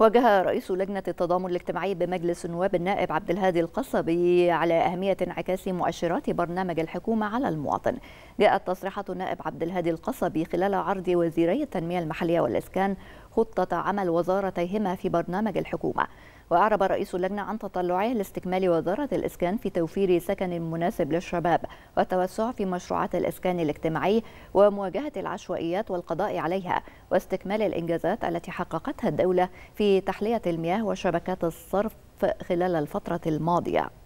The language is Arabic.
وجه رئيس لجنة التضامن الاجتماعي بمجلس النواب النائب عبد الهادي القصبي على أهمية انعكاس مؤشرات برنامج الحكومة على المواطن جاءت تصريحات النائب عبد الهادي القصبي خلال عرض وزيري التنمية المحلية والإسكان خطة عمل وزارتيهما في برنامج الحكومة وأعرب رئيس اللجنة عن تطلعه لاستكمال وزارة الإسكان في توفير سكن مناسب للشباب والتوسع في مشروعات الإسكان الاجتماعي ومواجهة العشوائيات والقضاء عليها واستكمال الإنجازات التي حققتها الدولة في تحلية المياه وشبكات الصرف خلال الفترة الماضية